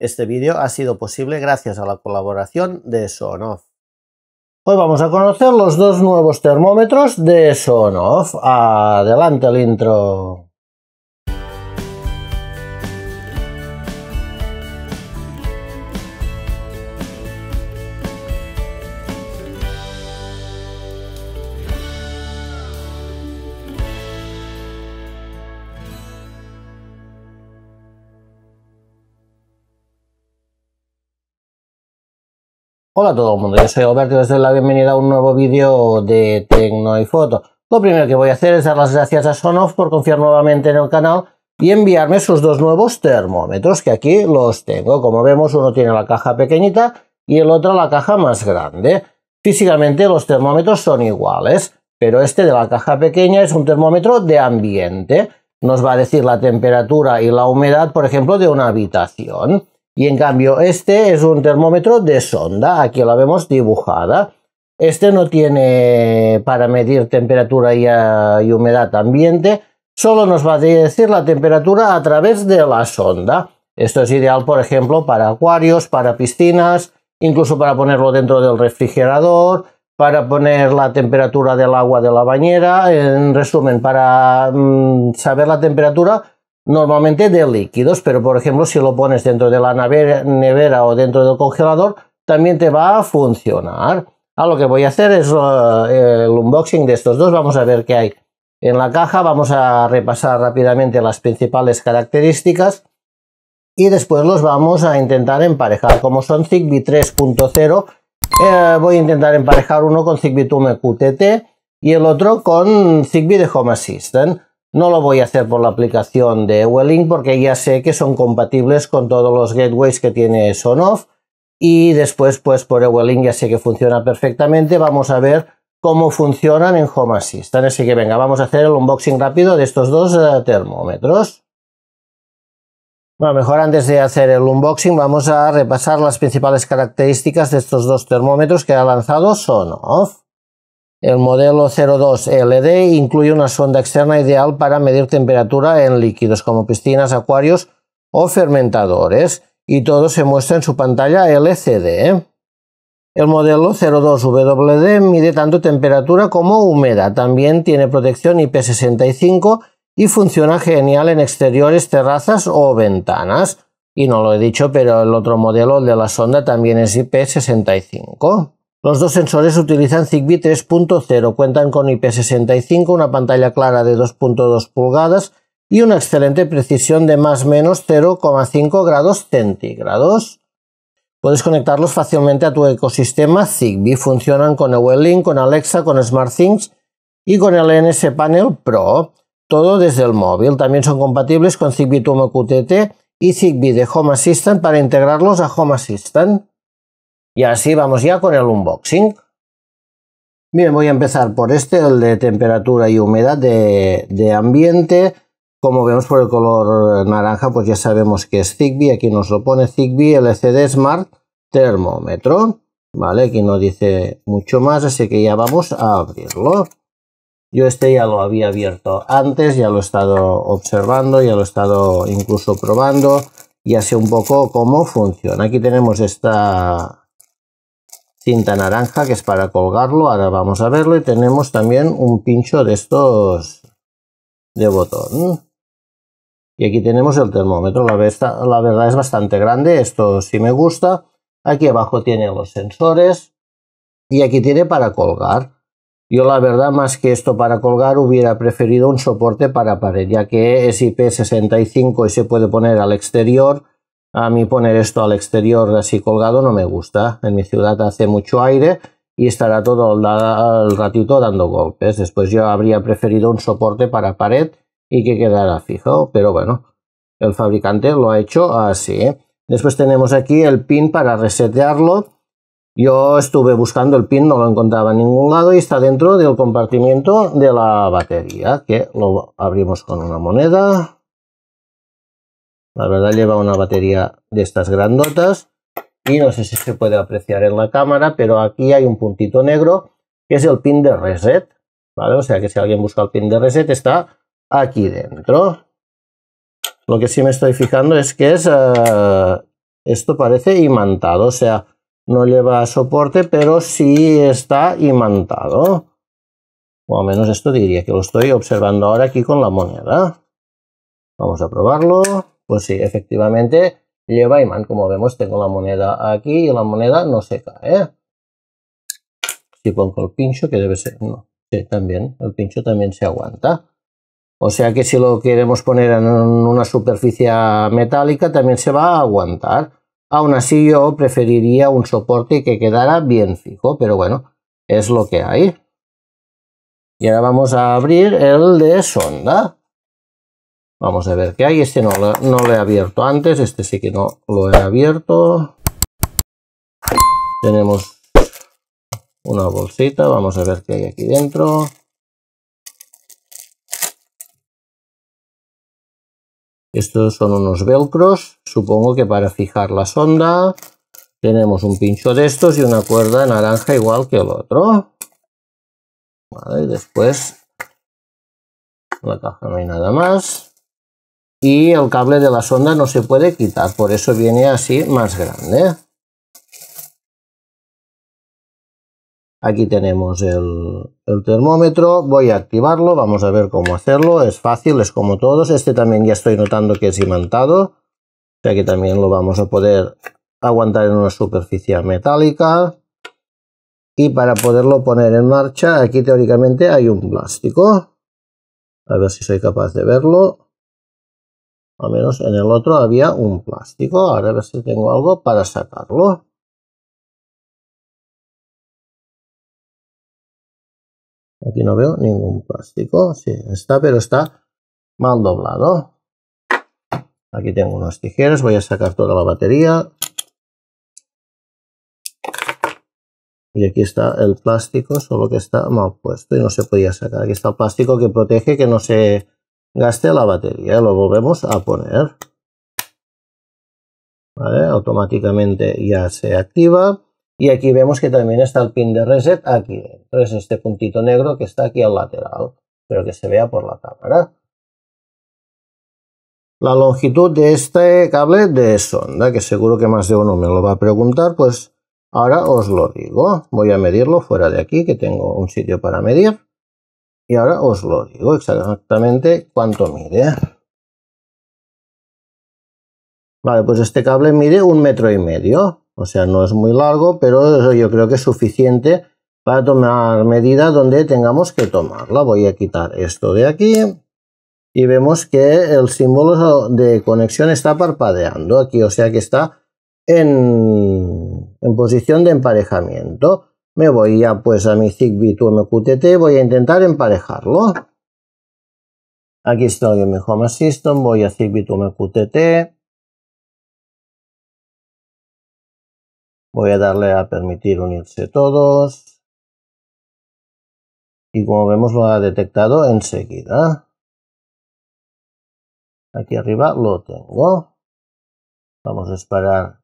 Este vídeo ha sido posible gracias a la colaboración de Sonoff. Hoy vamos a conocer los dos nuevos termómetros de Sonoff. Adelante el intro. Hola a todo el mundo, yo soy Alberto y os doy la bienvenida a un nuevo vídeo de Tecno y Foto. Lo primero que voy a hacer es dar las gracias a Sonoff por confiar nuevamente en el canal y enviarme sus dos nuevos termómetros, que aquí los tengo. Como vemos, uno tiene la caja pequeñita y el otro la caja más grande. Físicamente los termómetros son iguales, pero este de la caja pequeña es un termómetro de ambiente. Nos va a decir la temperatura y la humedad, por ejemplo, de una habitación. Y en cambio, este es un termómetro de sonda, aquí la vemos dibujada. Este no tiene para medir temperatura ah, y, humedad ambiente, solo nos va a decir la temperatura a través de la sonda. Esto es ideal, por ejemplo, para acuarios, para piscinas, incluso para ponerlo dentro del refrigerador, para poner la temperatura del agua de la bañera, en resumen, para mm, saber la temperatura normalmente de líquidos, pero por ejemplo si lo pones dentro de la nevera, o dentro del congelador, también te va a funcionar. Ah, lo que voy a hacer es eh, el unboxing de estos dos, vamos a ver qué hay en la caja, vamos a repasar rápidamente las principales características y después los vamos a intentar emparejar. Como son Zigbee 3.0, eh, voy a intentar emparejar uno con Zigbee Tume QTT y el otro con Zigbee de Home Assistant. No lo voy a hacer por la aplicación de Welling porque ya sé que son compatibles con todos los gateways que tiene Sonoff y después pues por Ewelink ya sé que funciona perfectamente. Vamos a ver cómo funcionan en Home Assistant. Así que venga, vamos a hacer el unboxing rápido de estos dos eh, termómetros. Bueno, mejor antes de hacer el unboxing vamos a repasar las principales características de estos dos termómetros que ha lanzado Sonoff. El modelo 02 LD incluye una sonda externa ideal para medir temperatura en líquidos como piscinas, acuarios o fermentadores y todo se muestra en su pantalla LCD. El modelo 02 WD mide tanto temperatura como humedad, también tiene protección IP65 y funciona genial en exteriores, terrazas o ventanas. Y no lo he dicho, pero el otro modelo, de la sonda, también es IP65. Los dos sensores utilizan Zigbee 3.0, cuentan con IP65, una pantalla clara de 2.2 pulgadas y una excelente precisión de más o menos 0,5 grados centígrados. Puedes conectarlos fácilmente a tu ecosistema Zigbee. Funcionan con Link, con Alexa, con SmartThings y con el NS Panel Pro. Todo desde el móvil. También son compatibles con Zigbee Tumo QTT y Zigbee de Home Assistant para integrarlos a Home Assistant. Y así vamos ya con el unboxing. Bien, voy a empezar por este, el de temperatura y humedad de, de ambiente. Como vemos por el color naranja, pues ya sabemos que es Zigbee. Aquí nos lo pone Zigbee LCD Smart Termómetro. Vale, aquí no dice mucho más, así que ya vamos a abrirlo. Yo este ya lo había abierto antes, ya lo he estado observando, ya lo he estado incluso probando, y así un poco cómo funciona. Aquí tenemos esta, cinta naranja que es para colgarlo, ahora vamos a verlo y tenemos también un pincho de estos de botón. Y aquí tenemos el termómetro, la, la verdad es bastante grande, esto sí me gusta. Aquí abajo tiene los sensores y aquí tiene para colgar. Yo la verdad más que esto para colgar hubiera preferido un soporte para pared, ya que es IP65 y se puede poner al exterior a mí poner esto al exterior así colgado no me gusta. En mi ciudad hace mucho aire y estará todo el ratito dando golpes. Después yo habría preferido un soporte para pared y que quedara fijo, pero bueno, el fabricante lo ha hecho así. ¿eh? Después tenemos aquí el pin para resetearlo. Yo estuve buscando el pin, no lo encontraba en ningún lado y está dentro del compartimiento de la batería, que lo abrimos con una moneda. La verdad lleva una batería de estas grandotas y no sé si se puede apreciar en la cámara, pero aquí hay un puntito negro que es el pin de reset, ¿vale? O sea que si alguien busca el pin de reset está aquí dentro. Lo que sí me estoy fijando es que es, eh, esto parece imantado, o sea, no lleva soporte, pero sí está imantado. O al menos esto diría que lo estoy observando ahora aquí con la moneda. Vamos a probarlo. Pues sí, efectivamente lleva imán. Como vemos, tengo la moneda aquí y la moneda no se cae. Si pongo el pincho, que debe ser, no, sí, también, el pincho también se aguanta. O sea que si lo queremos poner en una superficie metálica, también se va a aguantar. Aún así, yo preferiría un soporte que quedara bien fijo, pero bueno, es lo que hay. Y ahora vamos a abrir el de sonda. Vamos a ver qué hay. Este no, lo he abierto antes. Este sí que no lo he abierto. Tenemos una bolsita. Vamos a ver qué hay aquí dentro. Estos son unos velcros, supongo que para fijar la sonda. Tenemos un pincho de estos y una cuerda naranja igual que el otro. y después la caja no hay nada más y el cable de la sonda no se puede quitar, por eso viene así más grande. Aquí tenemos el, termómetro, voy a activarlo, vamos a ver cómo hacerlo, es fácil, es como todos, este también ya estoy notando que es imantado, o sea que también lo vamos a poder aguantar en una superficie metálica y para poderlo poner en marcha aquí teóricamente hay un plástico, a ver si soy capaz de verlo, al menos en el otro había un plástico. Ahora a ver si tengo algo para sacarlo. Aquí no veo ningún plástico. Sí, está, pero está mal doblado. Aquí tengo unas tijeras. Voy a sacar toda la batería. Y aquí está el plástico, solo que está mal puesto y no se podía sacar. Aquí está el plástico que protege que no se gaste la batería. Lo volvemos a poner. Automáticamente ya se activa. Y aquí vemos que también está el pin de reset aquí dentro. Es este puntito negro que está aquí al lateral. pero que se vea por la cámara. La longitud de este cable de sonda, que seguro que más de uno me lo va a preguntar, pues ahora os lo digo. Voy a medirlo fuera de aquí, que tengo un sitio para medir. Y ahora os lo digo exactamente cuánto mide. Vale, pues este cable mide un metro y medio. O sea, no es muy largo, pero yo creo que es suficiente para tomar medida donde tengamos que tomarla. Voy a quitar esto de aquí y vemos que el símbolo de conexión está parpadeando aquí, o sea que está en, en posición de emparejamiento. Me voy ya pues a mi Zigbee voy a intentar emparejarlo. Aquí estoy en mi Home Assistant, voy a Zigbee Voy a darle a permitir unirse todos. Y como vemos lo ha detectado enseguida. Aquí arriba lo tengo. Vamos a esperar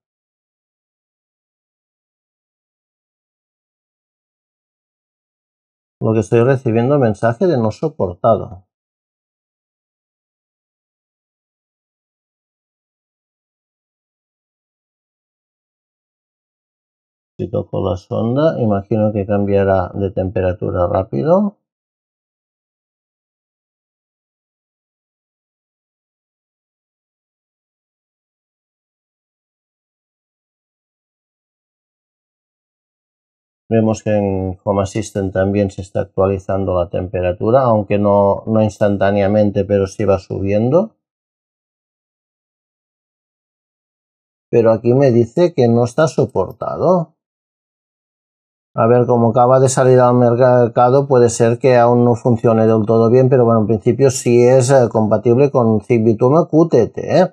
lo que estoy recibiendo mensaje de no soportado. Si toco la sonda, imagino que cambiará de temperatura rápido. Vemos que en Home Assistant también se está actualizando la temperatura, aunque no, no instantáneamente, pero sí va subiendo. Pero aquí me dice que no está soportado. A ver, como acaba de salir al mercado, puede ser que aún no funcione del todo bien, pero bueno, en principio sí es eh, compatible con Zigbee QTT. ¿eh?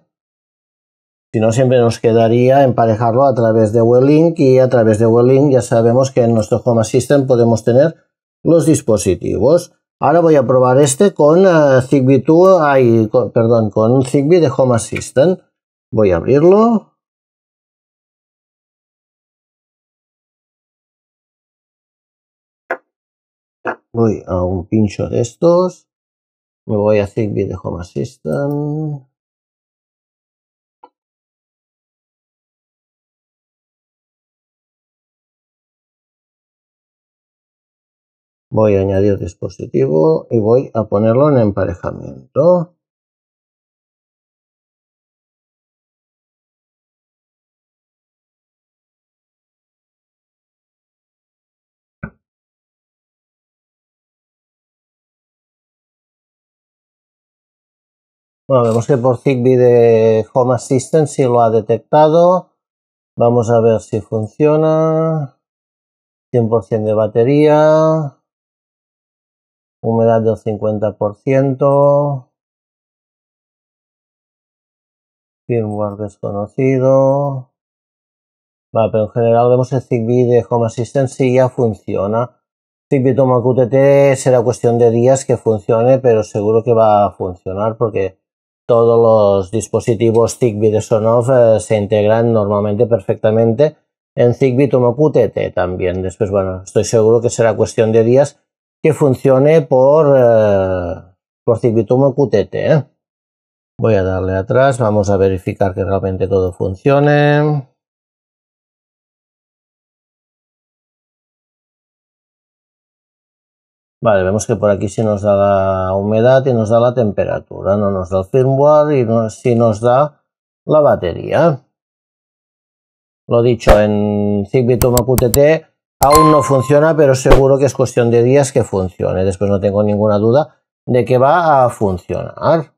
Si no, siempre nos quedaría emparejarlo a través de Welling y a través de Welling ya sabemos que en nuestro Home Assistant podemos tener los dispositivos. Ahora voy a probar este con eh, Zigbee 2, perdón, con Zigbee de Home Assistant. Voy a abrirlo. Voy a un pincho de estos. Me voy a Zigbee de Home Assistant. Voy a añadir dispositivo y voy a ponerlo en emparejamiento. Bueno, vemos que por Zigbee de Home Assistant sí lo ha detectado. Vamos a ver si funciona. 100% de batería humedad del 50%, firmware desconocido. Vale, pero en general vemos el Zigbee de Home Assistant si ya funciona. Zigbee Toma QTT será cuestión de días que funcione, pero seguro que va a funcionar porque todos los dispositivos Zigbee de Sonoff eh, se integran normalmente perfectamente en Zigbee Toma QTT también. Después, bueno, estoy seguro que será cuestión de días que funcione por, eh, por circuito MQTT. ¿eh? Voy a darle atrás, vamos a verificar que realmente todo funcione. Vale, vemos que por aquí sí nos da la humedad y nos da la temperatura, no nos da el firmware y si nos da la batería. Lo dicho, en Zigbee QTT Aún no funciona, pero seguro que es cuestión de días que funcione. Después no tengo ninguna duda de que va a funcionar.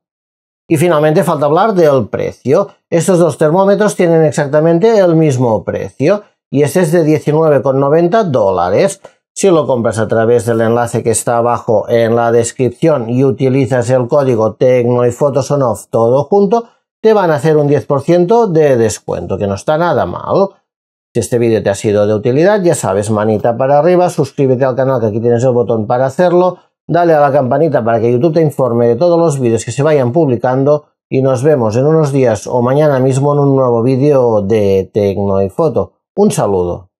Y finalmente falta hablar del precio. Estos dos termómetros tienen exactamente el mismo precio y ese es de 19,90 dólares. Si lo compras a través del enlace que está abajo en la descripción y utilizas el código Tecno y Photosonoff todo junto, te van a hacer un 10% de descuento, que no está nada mal. Si este vídeo te ha sido de utilidad, ya sabes, manita para arriba, suscríbete al canal que aquí tienes el botón para hacerlo, dale a la campanita para que YouTube te informe de todos los vídeos que se vayan publicando y nos vemos en unos días o mañana mismo en un nuevo vídeo de Tecno y Foto. Un saludo.